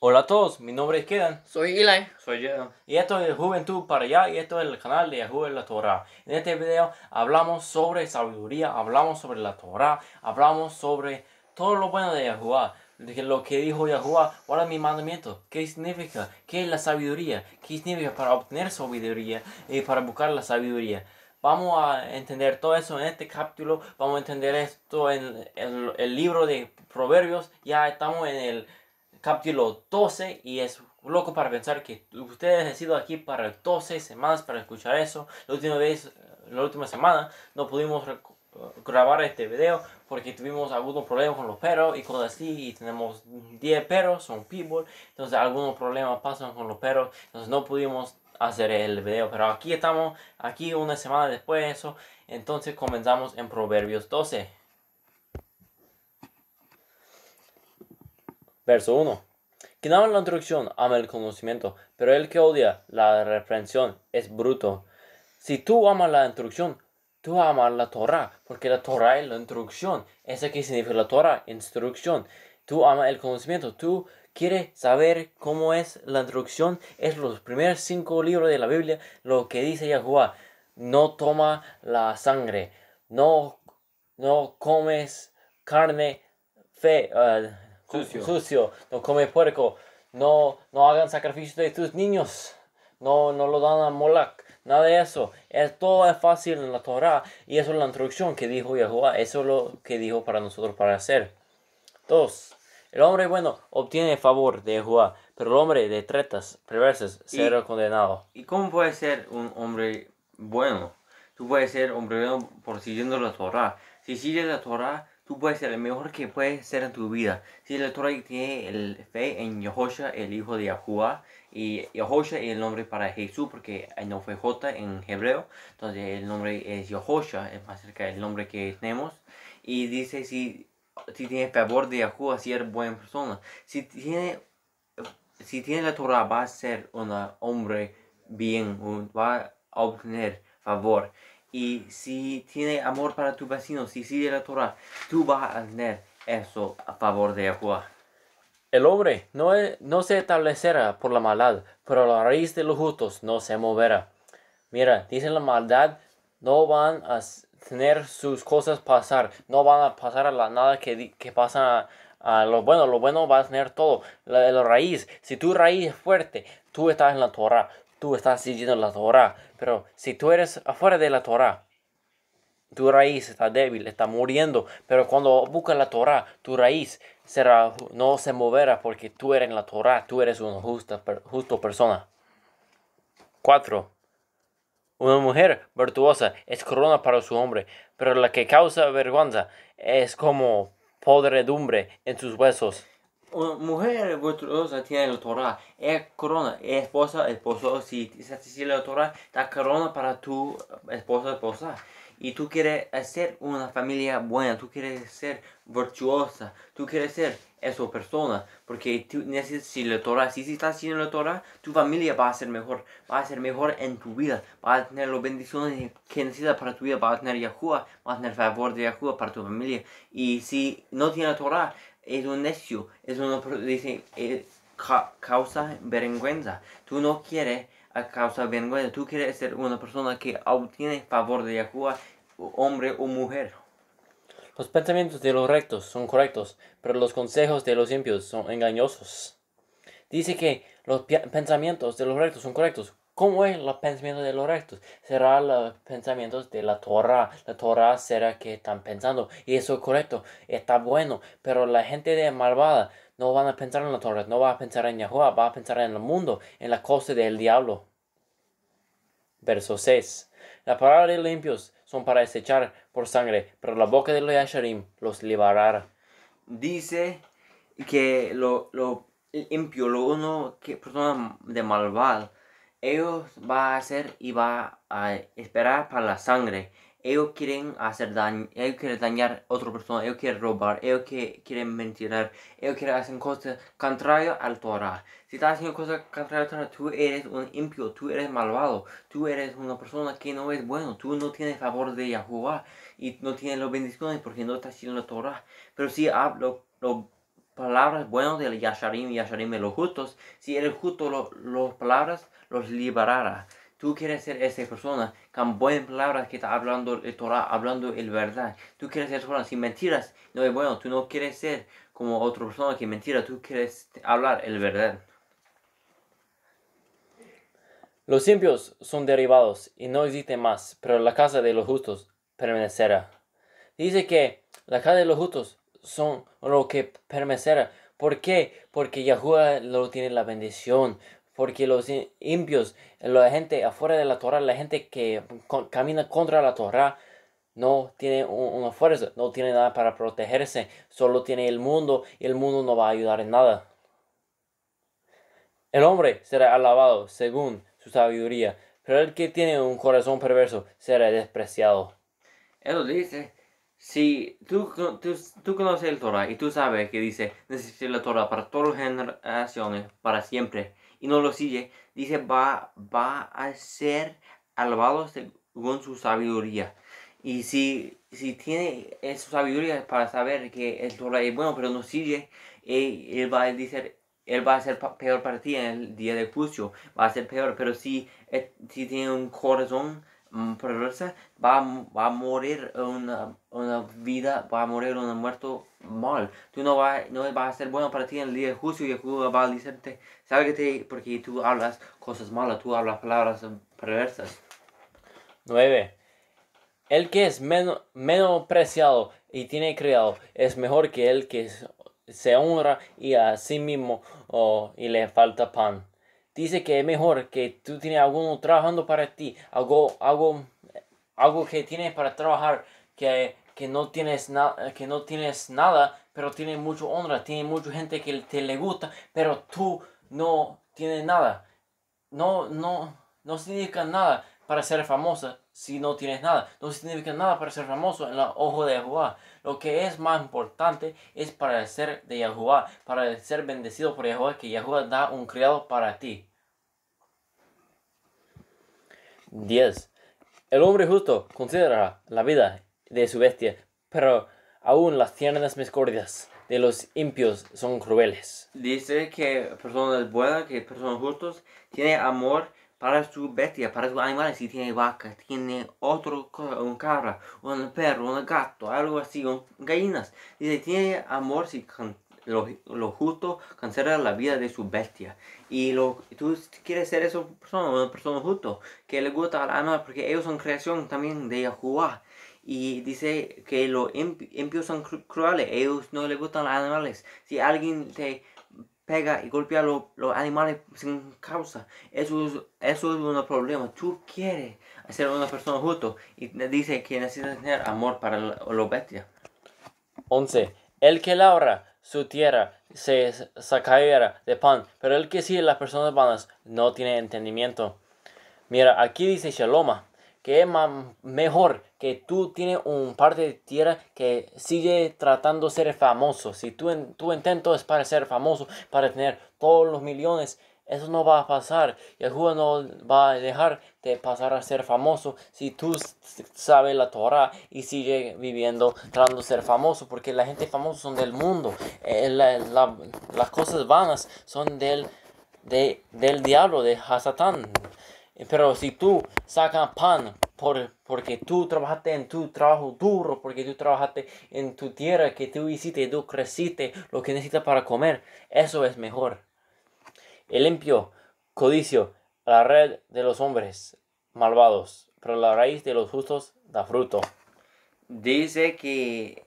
Hola a todos, mi nombre es Kedan. Soy Eli. Soy Jedan. Y esto es Juventud para allá y esto es el canal de Juventud la Torah. En este video hablamos sobre sabiduría, hablamos sobre la Torah, hablamos sobre todo lo bueno de Yahuwah. Lo que dijo Yahuwah, ¿cuál es mi mandamiento? ¿Qué significa? ¿Qué es la sabiduría? ¿Qué significa para obtener sabiduría y para buscar la sabiduría? Vamos a entender todo eso en este capítulo. Vamos a entender esto en el libro de Proverbios. Ya estamos en el capítulo 12 y es loco para pensar que ustedes han sido aquí para 12 semanas para escuchar eso. La última vez, eh, la última semana, no pudimos eh, grabar este video porque tuvimos algunos problemas con los perros y cosas así y tenemos 10 perros, son people, entonces algunos problemas pasan con los perros, entonces no pudimos hacer el video, pero aquí estamos, aquí una semana después de eso, entonces comenzamos en Proverbios 12. Verso 1. Quien ama la instrucción ama el conocimiento, pero el que odia la reprensión es bruto. Si tú amas la instrucción, tú amas la Torah, porque la Torah es la instrucción. Eso que significa la Torah, instrucción. Tú amas el conocimiento, tú quieres saber cómo es la instrucción. Es los primeros cinco libros de la Biblia, lo que dice Yahuwah. No toma la sangre, no, no comes carne fe, eh, sucio. no come puerco, no, no hagan sacrificios de tus niños, no, no lo dan a Moloch, nada de eso. Es, todo es fácil en la Torah y eso es la introducción que dijo Jehová, eso es lo que dijo para nosotros para hacer. Dos, el hombre bueno obtiene el favor de Jehová, pero el hombre de tretas perversas será condenado. ¿Y cómo puede ser un hombre bueno? Tú puedes ser hombre bueno por siguiendo la Torah. Si sigues la Torah, tú puedes ser el mejor que puedes ser en tu vida. Si la Torah tiene el fe en Jehoshua, el hijo de Yahuwah, y Jehoshua es el nombre para Jesús, porque no fue J en hebreo, entonces el nombre es Jehoshua, es más cerca del nombre que tenemos. Y dice: si, si tienes favor de Yahuwah, si eres buena persona, si tiene, si tiene la Torah, va a ser un hombre bien, va a obtener favor. Y si tiene amor para tu vecino, si sigue la Torah, tú vas a tener eso a favor de Jehová. El hombre no, no se establecerá por la maldad, pero la raíz de los justos no se moverá. Mira, dice la maldad, no van a tener sus cosas pasar, no van a pasar a la nada que, pasa a, lo bueno, lo bueno va a tener todo, la, la raíz, si tu raíz es fuerte, tú estás en la Torah, tú estás siguiendo la Torah. Pero si tú eres afuera de la Torah, tu raíz está débil, está muriendo. Pero cuando buscas la Torah, tu raíz será, no se moverá porque tú eres en la Torah, tú eres una justa, justo persona. 4. Una mujer virtuosa es corona para su hombre, pero la que causa vergüenza es como podredumbre en sus huesos mujer, virtuosa tiene la Torah, es corona, es esposa, esposo, si, haciendo la Torah da corona para tu esposa, esposa. Y tú quieres hacer una familia buena, tú quieres ser virtuosa, tú quieres ser esa persona, porque tú necesitas si la Torah, si, si estás haciendo la Torah, tu familia va a ser mejor, va a ser mejor en tu vida, va a tener las bendiciones que necesitas para tu vida, va a tener Yahuwah, va a tener el favor de Yahuwah para tu familia. Y si no tienes la Torah, es un necio, es una, dice, es, causa vergüenza. Tú no quieres a causa vergüenza, tú quieres ser una persona que obtiene favor de Yahuwah, hombre o mujer. Los pensamientos de los rectos son correctos, pero los consejos de los impios son engañosos. Dice que los pensamientos de los rectos son correctos, ¿Cómo es el pensamiento de los rectos? Será los pensamientos de la Torah. La Torah será que están pensando. Y eso es correcto. Está bueno. Pero la gente de malvada no van a pensar en la Torah. No va a pensar en Yahweh. Va a pensar en el mundo. En la cosa del diablo. Verso 6. la palabra de limpios son para desechar por sangre. Pero la boca de los Yasharim los liberará. Dice que lo, lo lo uno que persona de malvada ellos va a hacer y va a esperar para la sangre. Ellos quieren hacer daño, ellos quieren dañar a otra persona, ellos quieren robar, ellos quieren mentir, ellos quieren hacer cosas contrarias al Torah. Si estás haciendo cosas contrarias al Torah, tú eres un impío tú eres malvado, tú eres una persona que no es bueno, tú no tienes favor de Yahuwah y no tienes los bendiciones porque no estás haciendo la Torah. Pero si hablo, lo palabras buenas del Yasharim, y Yasharim de los justos, si eres justo, las palabras los liberará. Tú quieres ser esa persona con buenas palabras que está hablando el Torah, hablando el verdad. Tú quieres ser esa persona sin mentiras. No es bueno, tú no quieres ser como otra persona que mentira, tú quieres hablar el verdad. Los simpios son derivados y no existen más, pero la casa de los justos permanecerá. Dice que la casa de los justos son lo que permanecerá. ¿Por qué? Porque Yahuwah lo tiene la bendición. Porque los impios, la gente afuera de la Torah, la gente que camina contra la Torah, no tiene una fuerza, no tiene nada para protegerse. Solo tiene el mundo y el mundo no va a ayudar en nada. El hombre será alabado según su sabiduría, pero el que tiene un corazón perverso será despreciado. Él dice si tú, tú, tú, conoces el Torah y tú sabes que dice, necesito la Torah para todas las generaciones, para siempre, y no lo sigue, dice, va, va a ser alabado según su sabiduría. Y si, si tiene esa sabiduría para saber que el Torah es bueno, pero no sigue, él, va a decir, él va a ser peor para ti en el día de juicio, va a ser peor, pero si, eh, si tiene un corazón Mm, perversa va, va a morir una, una, vida, va a morir un muerto mal. Tú no vas, no va a ser bueno para ti en el día justo y Jehová va a decirte, sálgate porque tú hablas cosas malas, tú hablas palabras perversas. 9. El que es menos preciado y tiene criado es mejor que el que se honra y a sí mismo oh, y le falta pan dice que es mejor que tú tienes alguno trabajando para ti, algo, algo, algo que tienes para trabajar, que, que, no tienes que no tienes nada, pero tiene mucho honra, tiene mucha gente que te le gusta, pero tú no tienes nada. No, no, no significa nada para ser famosa, si no tienes nada. No significa nada para ser famoso en la ojo de Jehová. Lo que es más importante es para ser de Jehová, para ser bendecido por Jehová, que Jehová da un criado para ti. 10. El hombre justo considera la vida de su bestia, pero aún las tiernas miscordias de los impios son crueles. Dice que personas buenas, que personas justas, tienen amor para su bestia, para su animal, si tiene vaca, tiene otro, un cabra, un perro, un gato, algo así, un, gallinas. Dice, tiene amor, si lo, justo cancela la vida de su bestia. Y lo, tú quieres ser esa persona, una persona justo, que le gusta al animal, porque ellos son creación también de Jehová. Y dice que los impios son crueles, ellos no le gustan los animales. Si alguien te pega y golpea a los animales sin causa. Eso es, eso es un problema. Tú quieres ser una persona justa y dice que necesitas tener amor para los bestias. 11. El que labra su tierra se sacará de pan, pero el que sigue las personas vanas no tiene entendimiento. Mira, aquí dice Shaloma, que es mejor que tú tienes un par de tierra que sigue tratando de ser famoso. Si tu, tu intento es para ser famoso, para tener todos los millones, eso no va a pasar. Y el juego no va a dejar de pasar a ser famoso si tú sabes la Torah y sigue viviendo tratando de ser famoso. Porque la gente famosa son del mundo. Eh, las cosas vanas son del, de, del diablo, de Hasatán, pero si tú sacas pan por, porque tú trabajaste en tu trabajo duro, porque tú trabajaste en tu tierra, que tú hiciste, tú creciste lo que necesitas para comer, eso es mejor. El limpio, codicio, la red de los hombres malvados, pero la raíz de los justos da fruto. Dice que,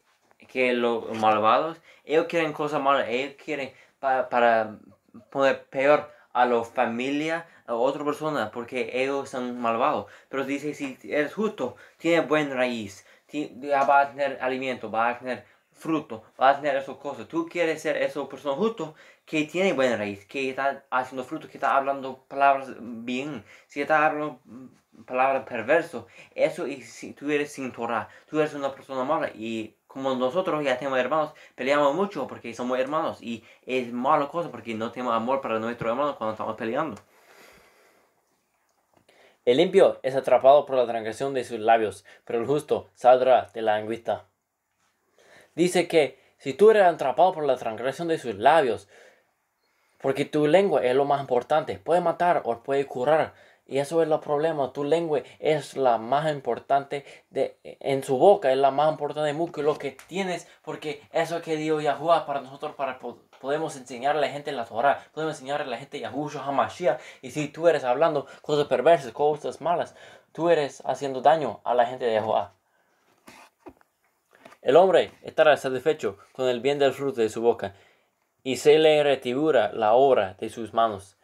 que los malvados, ellos quieren cosas malas, ellos quieren para, poder peor a la familia, a otra persona, porque ellos son malvados. Pero dice, si eres justo, tiene buena raíz, va a tener alimento, va a tener fruto, va a tener esas cosas. Tú quieres ser esa persona justo que tiene buena raíz, que está haciendo fruto, que está hablando palabras bien, si está hablando palabras perversas, eso y si tú eres sin Torah, tú eres una persona mala y como nosotros ya tenemos hermanos, peleamos mucho porque somos hermanos y es mala cosa porque no tenemos amor para nuestros hermanos cuando estamos peleando. El limpio es atrapado por la transgresión de sus labios, pero el justo saldrá de la anguista. Dice que si tú eres atrapado por la transgresión de sus labios, porque tu lengua es lo más importante, puede matar o puede curar, y eso es el problema. Tu lengua es la más importante de, en su boca, es la más importante de mucho lo que tienes, porque eso que dio Yahuwah para nosotros, para podemos enseñar a la gente la Torah, podemos enseñar a la gente Yahushua HaMashiach. Y si tú eres hablando cosas perversas, cosas malas, tú eres haciendo daño a la gente de jehová El hombre estará satisfecho con el bien del fruto de su boca y se le retibura la obra de sus manos.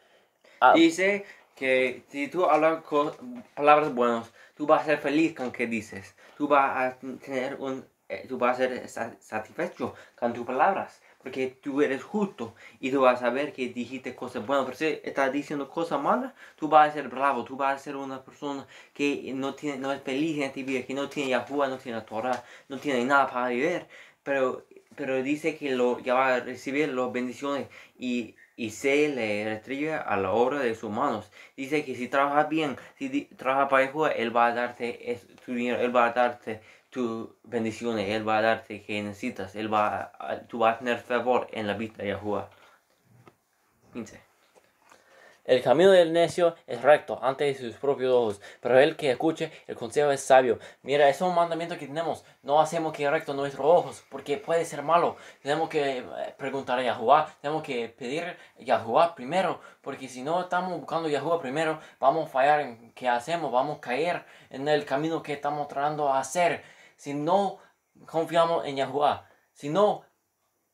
Ah. Dice, que si tú hablas con palabras buenas, tú vas a ser feliz con que dices. Tú vas a tener un, eh, tú vas a ser satisfecho con tus palabras, porque tú eres justo y tú vas a saber que dijiste cosas buenas, pero si estás diciendo cosas malas, tú vas a ser bravo, tú vas a ser una persona que no, tiene, no es feliz en esta vida, que no tiene Yahuwah, no tiene Torah, no tiene nada para vivir, pero, pero dice que lo, ya va a recibir las bendiciones y y se le restringe a la obra de sus manos. Dice que si trabajas bien, si trabajas para el Él va a darte tu dinero, Él va a darte tus bendiciones, Él va a darte que necesitas, Él va tú vas a tener favor en la vista de Jehová. 15. El camino del necio es recto ante sus propios ojos, pero el que escuche el consejo es sabio. Mira, es un mandamiento que tenemos. No hacemos que recto nuestros ojos, porque puede ser malo. Tenemos que eh, preguntar a Yahuwah, tenemos que pedir a Yahuwah primero, porque si no estamos buscando Yahuwah primero, vamos a fallar en que hacemos, vamos a caer en el camino que estamos tratando de hacer. Si no confiamos en Yahuwah, si no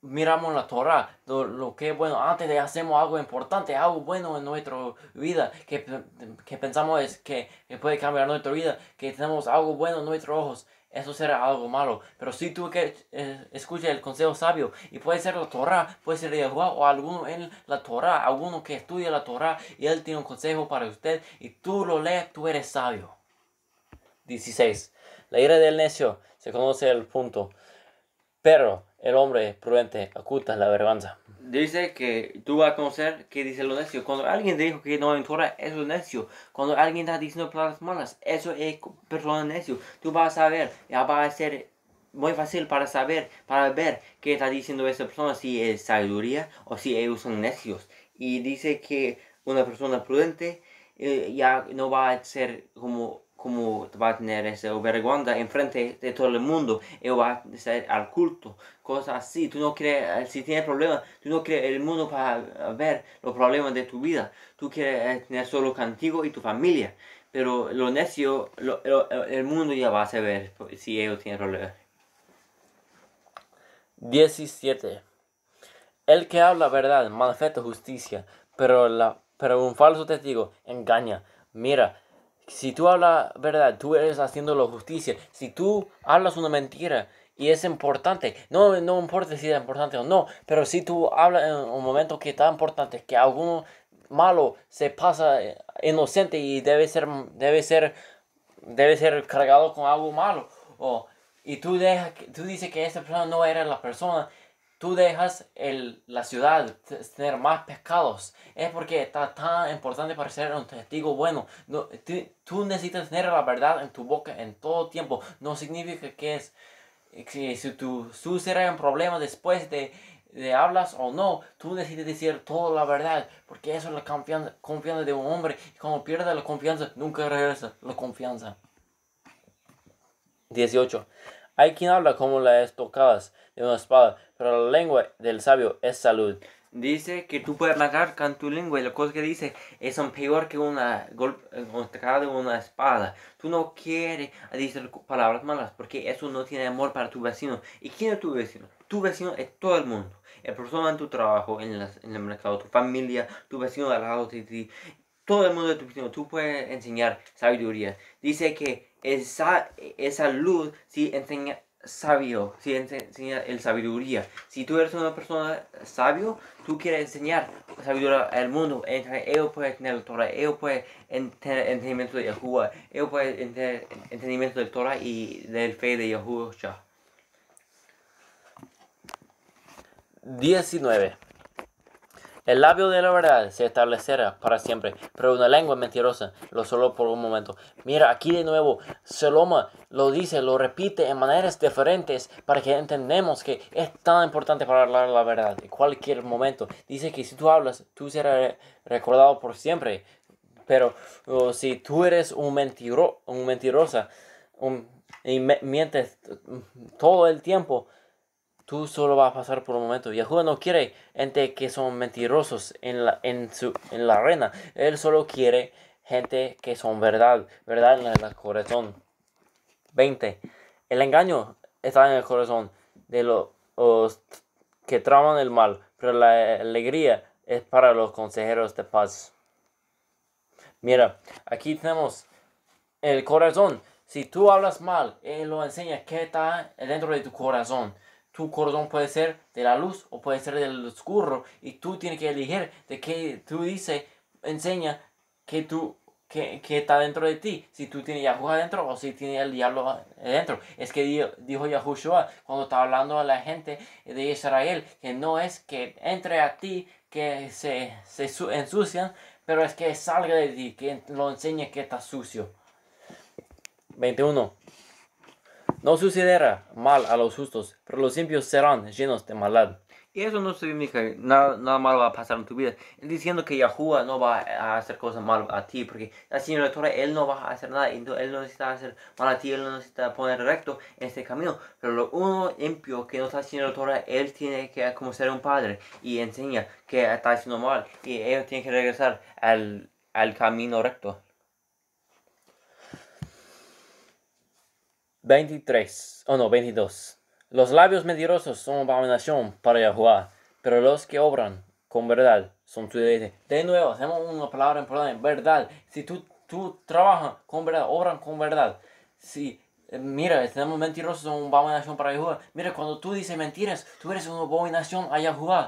miramos la Torah, lo, que bueno, antes de hacemos algo importante, algo bueno en nuestra vida, que, que pensamos es que, puede cambiar nuestra vida, que tenemos algo bueno en nuestros ojos, eso será algo malo. Pero si tú que eh, escuchas el consejo sabio, y puede ser la Torah, puede ser Jehová o alguno en la Torah, alguno que estudia la Torah y él tiene un consejo para usted y tú lo lees, tú eres sabio. 16. La ira del necio se conoce el punto. Pero el hombre prudente oculta la vergüenza. Dice que tú vas a conocer que dice lo necio. Cuando alguien dijo que no aventura, eso es necio. Cuando alguien está diciendo palabras malas, eso es persona necio. Tú vas a saber, ya va a ser muy fácil para saber, para ver qué está diciendo esa persona, si es sabiduría o si ellos son necios. Y dice que una persona prudente eh, ya no va a ser como como va a tener esa vergüenza enfrente de todo el mundo y eh, va a ser al culto, cosas así. Tú no crees eh, si tienes problemas, tú no quieres el mundo para ver los problemas de tu vida. Tú quieres eh, tener solo contigo y tu familia. Pero lo necio, el mundo ya va a saber si ellos tienen problemas. 17. El que habla verdad manifesta justicia, pero, la, pero un falso testigo engaña. Mira, si tú hablas verdad, tú eres haciendo la justicia. Si tú hablas una mentira y es importante, no, no importa si es importante o no, pero si tú hablas en un momento que es tan importante, que alguno malo se pasa eh, inocente y debe ser, debe ser, debe ser cargado con algo malo, y tú, dejas, tú dices que esa persona no era la persona, tú dejas la ciudad tener más pescados, es porque está tan importante para ser un testigo bueno. tú necesitas tener la verdad en tu boca en todo tiempo. No significa que es, si tú sucederá un problema después de, de hablas o no, tú necesitas decir toda la verdad, porque eso es la confianza, de un hombre. Y cuando pierde la confianza, nunca regresa la confianza. 18. Hay quien habla como las tocadas de una espada, pero la lengua del sabio es salud. Dice que tú puedes matar con tu lengua y la cosas que dice es peor que una golpeada eh, de una espada. Tú no quieres decir palabras malas porque eso no tiene amor para tu vecino. ¿Y quién es tu vecino? Tu vecino es todo el mundo. El persona en tu trabajo, en, en el mercado, tu familia, tu vecino al lado de ti. Todo el mundo de tu opinión, tú puedes enseñar sabiduría. Dice que esa, esa luz sí enseña sabio, si enseña el sabiduría. Si tú eres una persona sabio, tú quieres enseñar sabiduría al mundo. Entonces, ellos tener el Torah, ellos pueden tener entendimiento de Yahuwah, ellos puede tener entendimiento del Torah y del fe de Yahuwah. 19. El labio de la verdad se establecerá para siempre, pero una lengua mentirosa lo solo por un momento. Mira, aquí de nuevo, Saloma lo dice, lo repite en maneras diferentes para que entendamos que es tan importante para hablar la verdad en cualquier momento. Dice que si tú hablas, tú serás recordado por siempre, pero oh, si tú eres un, mentiroso un mentirosa y mientes todo el tiempo, Tú solo vas a pasar por un momento. Yahweh no quiere gente que son mentirosos en la, en, su, en la arena. Él solo quiere gente que son verdad, verdad en el corazón. 20. El engaño está en el corazón de los, que traman el mal, pero la alegría es para los consejeros de paz. Mira, aquí tenemos el corazón. Si tú hablas mal, Él lo enseña que está dentro de tu corazón tu cordón puede ser de la luz o puede ser del oscuro y tú tienes que elegir de qué tú dices, enseña que tú que, está dentro de ti, si tú tienes Yahushua adentro o si tienes el diablo adentro. Es que dijo, Yahushua cuando estaba hablando a la gente de Israel, que no es que entre a ti, que se, se ensucian, pero es que salga de ti, que lo enseñe que está sucio. 21. No sucederá mal a los justos, pero los impios serán llenos de maldad. Y eso no significa nada, nada malo va a pasar en tu vida. Diciendo que Yahúa no va a hacer cosas mal a ti, porque así en la Torah él no va a hacer nada, él no necesita hacer mal a ti, él no necesita poner recto en este camino. Pero lo uno impio que no está haciendo la Torah, él tiene que como ser un padre y enseña que está haciendo mal y él tiene que regresar al, al camino recto. 23, o oh no, 22. Los labios mentirosos son abominación para Yahweh, pero los que obran con verdad son su De nuevo, hacemos una palabra importante, verdad. Si tú, tú trabajas con verdad, obran con verdad. Si, eh, mira, tenemos mentirosos son abominación para Yahweh. Mira, cuando tú dices mentiras, tú eres una abominación a Yahweh.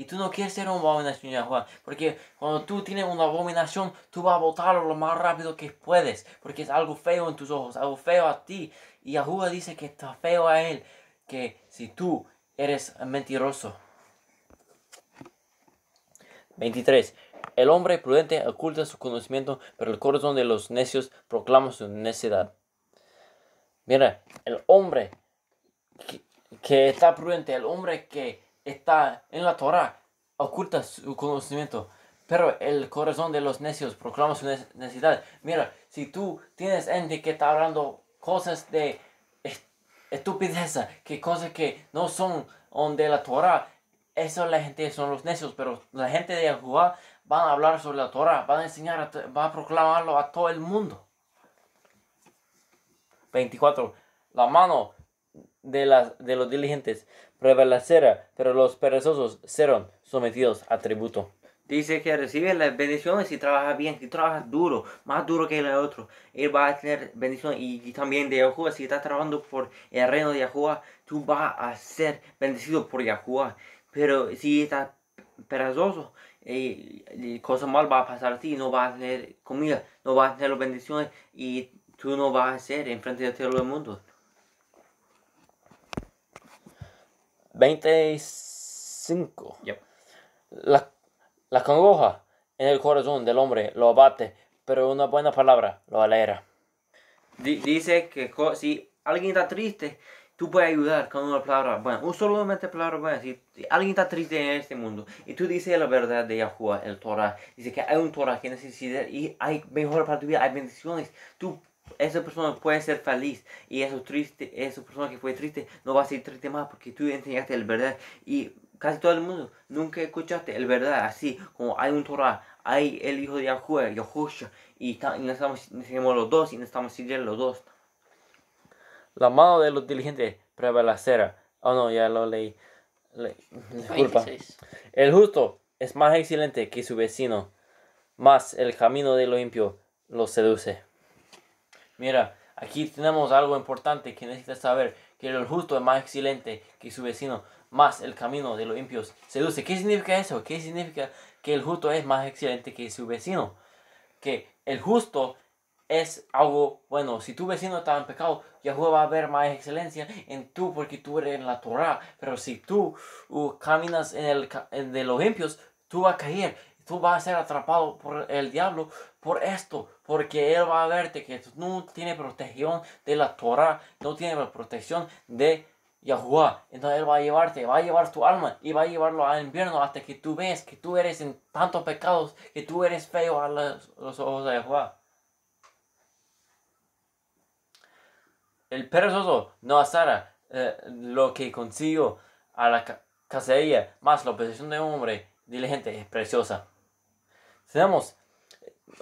Y tú no quieres ser una abominación Yahua. Porque cuando tú tienes una abominación, tú vas a votarlo lo más rápido que puedes. Porque es algo feo en tus ojos, algo feo a ti. Y Yahuwah dice que está feo a él. Que si tú eres mentiroso. 23. El hombre prudente oculta su conocimiento, pero el corazón de los necios proclama su necedad. Mira, el hombre que está prudente, el hombre que está en la Torah, oculta su conocimiento. Pero el corazón de los necios proclama su necesidad. Mira, si tú tienes gente que está hablando cosas de estupidez. que cosas que no son de la Torah, eso la gente son los necios, pero la gente de Jehová van a hablar sobre la Torah, van a enseñar, Van a proclamarlo a todo el mundo. 24. La mano de, las, de los diligentes cera, pero los perezosos serán sometidos a tributo. Dice que recibe las bendiciones si trabaja bien, si trabajas duro, más duro que el otro. Él va a tener bendiciones y, también de Yahua. Si estás trabajando por el reino de Yahua, tú vas a ser bendecido por Yahua. Pero si estás perezoso, eh, cosas mal va a pasar a ti. No vas a tener comida, no vas a tener las bendiciones y tú no vas a ser frente de todo el mundo. 25. La, congoja en el corazón del hombre lo abate, pero una buena palabra lo alegra. dice que si alguien está triste, tú puedes ayudar con una palabra buena, un solamente palabra buena. Si alguien está triste en este mundo y tú dices la verdad de Yahuwah, el Torah, dice que hay un Torah que necesita y hay mejor para tu vida, hay bendiciones, tú esa persona puede ser feliz y eso triste, esa persona que fue triste no va a ser triste más porque tú enseñaste el verdad y casi todo el mundo nunca escuchaste el verdad así como hay un Torah, hay el hijo de Yahweh, Yahusha y, y los dos y necesitamos seguir los dos. La mano de los diligentes prueba la cera. Oh no, ya lo leí. disculpa. El justo es más excelente que su vecino, más el camino de lo impío lo seduce. Mira, aquí tenemos algo importante que necesitas saber, que el justo es más excelente que su vecino, más el camino de los impios seduce. ¿Qué significa eso? ¿Qué significa que el justo es más excelente que su vecino? Que el justo es algo bueno. Si tu vecino está en pecado, Yahweh va a ver más excelencia en tú porque tú eres en la Torah. Pero si tú uh, caminas en el de los impios, tú vas a caer. Tú vas a ser atrapado por el diablo por esto, porque Él va a verte que no tiene protección de la Torah, no tiene la protección de Yahuwah. Entonces Él va a llevarte, va a llevar tu alma y va a llevarlo al invierno hasta que tú ves que tú eres en tantos pecados, que tú eres feo a los, ojos de Yahuwah. El perezoso no asara eh, lo que consigo a la cacería, más la posesión de un hombre diligente es preciosa. Tenemos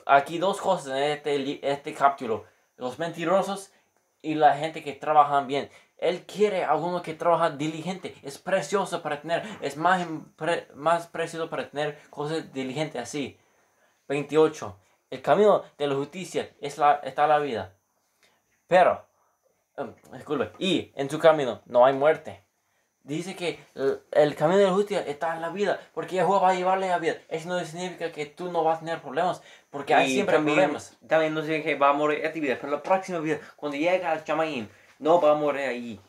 aquí dos cosas en este, este, capítulo. Los mentirosos y la gente que trabajan bien. Él quiere a uno que trabaja diligente. Es precioso para tener. Es más, em, más precioso para tener cosas diligentes así. 28. El camino de la justicia es la, está la vida. Pero, em, disculpe, y en su camino no hay muerte dice que el camino de la justicia está en la vida, porque Yahweh va a llevarle a la vida. Eso no significa que tú no vas a tener problemas, porque hay siempre también, problemas. También no significa que va a morir esta vida, pero la próxima vida, cuando llega al chamaín, no va a morir allí.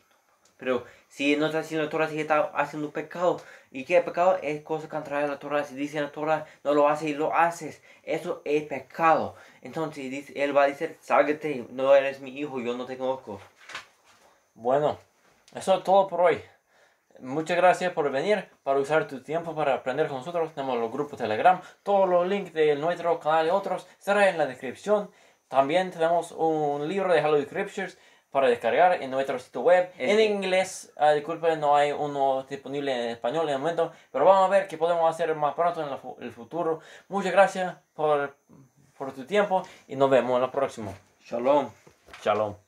Pero si no está haciendo la Torah, si está haciendo un pecado, ¿y qué pecado? Es cosa que en la Torah. Si dice la Torah, no lo haces y lo haces, eso es pecado. Entonces dice, él va a decir, sálgate, no eres mi hijo, yo no te conozco. Bueno, eso es todo por hoy. Muchas gracias por venir, para usar tu tiempo para aprender con nosotros. Tenemos los grupos Telegram, todos los links de nuestro canal y otros estarán en la descripción. También tenemos un libro de Halloween Scriptures para descargar en nuestro sitio web. Eh, en inglés, ah, disculpe, no hay uno disponible en español en el momento, pero vamos a ver qué podemos hacer más pronto en el futuro. Muchas gracias por, por tu tiempo y nos vemos en el próximo. Shalom. Shalom.